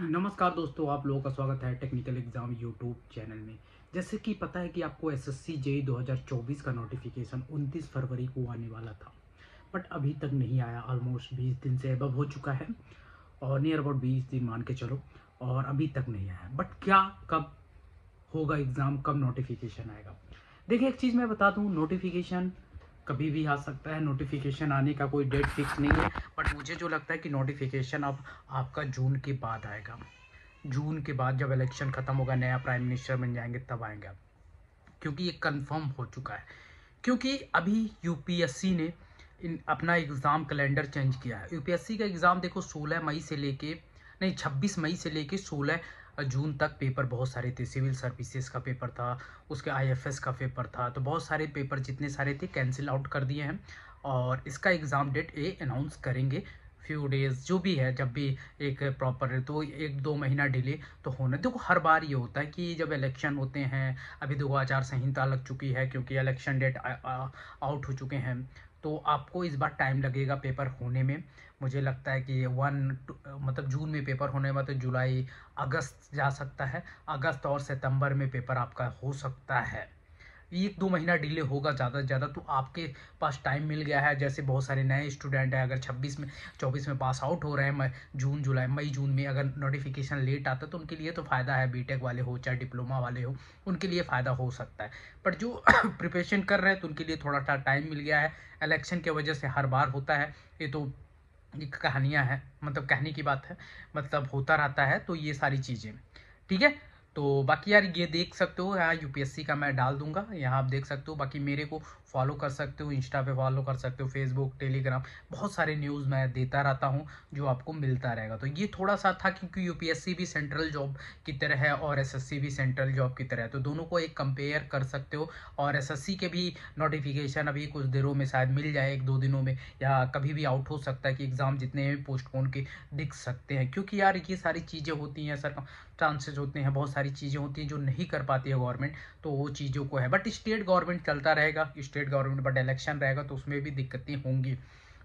नमस्कार दोस्तों आप लोगों का स्वागत है टेक्निकल एग्ज़ाम यूट्यूब चैनल में जैसे कि पता है कि आपको एस एस सी जे 2024 का नोटिफिकेशन 29 फरवरी को आने वाला था बट अभी तक नहीं आया ऑलमोस्ट 20 दिन से अब हो चुका है और नियर अबाउट 20 दिन मान के चलो और अभी तक नहीं आया बट क्या कब होगा एग्ज़ाम कब नोटिफिकेशन आएगा देखिए एक चीज़ मैं बता दूँ नोटिफिकेशन कभी भी आ सकता है नोटिफिकेशन आने का कोई डेट फिक्स नहीं है बट मुझे जो लगता है कि नोटिफिकेशन अब आपका जून के बाद आएगा जून के बाद जब इलेक्शन ख़त्म होगा नया प्राइम मिनिस्टर बन जाएंगे तब आएगा क्योंकि ये कंफर्म हो चुका है क्योंकि अभी यूपीएससी ने इन अपना एग्ज़ाम कैलेंडर चेंज किया है यू का एग्ज़ाम देखो सोलह मई से लेके नहीं 26 मई से लेके 16 जून तक पेपर बहुत सारे थे सिविल सर्विसेज का पेपर था उसके आईएफएस का पेपर था तो बहुत सारे पेपर जितने सारे थे कैंसिल आउट कर दिए हैं और इसका एग्ज़ाम डेट ये अनाउंस करेंगे फ्यू डेज़ जो भी है जब भी एक प्रॉपर तो एक दो महीना डिले तो होना देखो हर बार ये होता है कि जब इलेक्शन होते हैं अभी देखो आचार संहिता लग चुकी है क्योंकि इलेक्शन डेट आउट हो चुके हैं तो आपको इस बार टाइम लगेगा पेपर होने में मुझे लगता है कि ये वन मतलब जून में पेपर होने में तो जुलाई अगस्त जा सकता है अगस्त और सितंबर में पेपर आपका हो सकता है एक दो महीना डिले होगा ज़्यादा से ज़्यादा तो आपके पास टाइम मिल गया है जैसे बहुत सारे नए स्टूडेंट हैं अगर 26 में 24 में पास आउट हो रहे हैं जून जुलाई मई जून में अगर नोटिफिकेशन लेट आता है तो उनके लिए तो फ़ायदा है बीटेक वाले हो चाहे डिप्लोमा वाले हो उनके लिए फ़ायदा हो सकता है पर जो प्रिपरेशन कर रहे हैं तो उनके लिए थोड़ा सा टाइम मिल गया है इलेक्शन की वजह से हर बार होता है ये तो एक कहानियाँ हैं मतलब कहने की बात है मतलब होता रहता है तो ये सारी चीज़ें ठीक है तो बाकी यार ये देख सकते हो यहाँ यूपीएससी का मैं डाल दूंगा यहाँ आप देख सकते हो बाकी मेरे को फॉलो कर सकते हो इंस्टा पे फॉलो कर सकते हो फेसबुक टेलीग्राम बहुत सारे न्यूज़ मैं देता रहता हूँ जो आपको मिलता रहेगा तो ये थोड़ा सा था क्योंकि यूपीएससी भी सेंट्रल जॉब की तरह है और एसएससी भी सेंट्रल जॉब की तरह है तो दोनों को एक कंपेयर कर सकते हो और एस के भी नोटिफिकेशन अभी कुछ देरों में शायद मिल जाए एक दो दिनों में या कभी भी आउट हो सकता है कि एग्ज़ाम जितने भी पोस्टपोन के दिख सकते हैं क्योंकि यार ये सारी चीज़ें होती हैं सर चांसेस होते हैं बहुत सारी चीज़ें होती हैं जो नहीं कर पाती है गवर्नमेंट तो वो चीज़ों को है बट स्टेट गवर्नमेंट चलता रहेगा स्टेट गवर्नमेंट बट इलेक्शन रहेगा तो उसमें भी दिक्कतें होंगी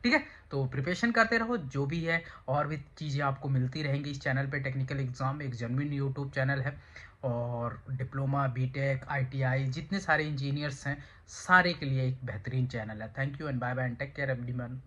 ठीक है तो प्रिपरेशन करते रहो जो भी है और भी चीज़ें आपको मिलती रहेंगी इस चैनल पे टेक्निकल एग्ज़ाम एक जनविन यूट्यूब चैनल है और डिप्लोमा बीटेक आईटीआई जितने सारे इंजीनियर्स हैं सारे के लिए एक बेहतरीन चैनल है thank you and bye bye and take care everyone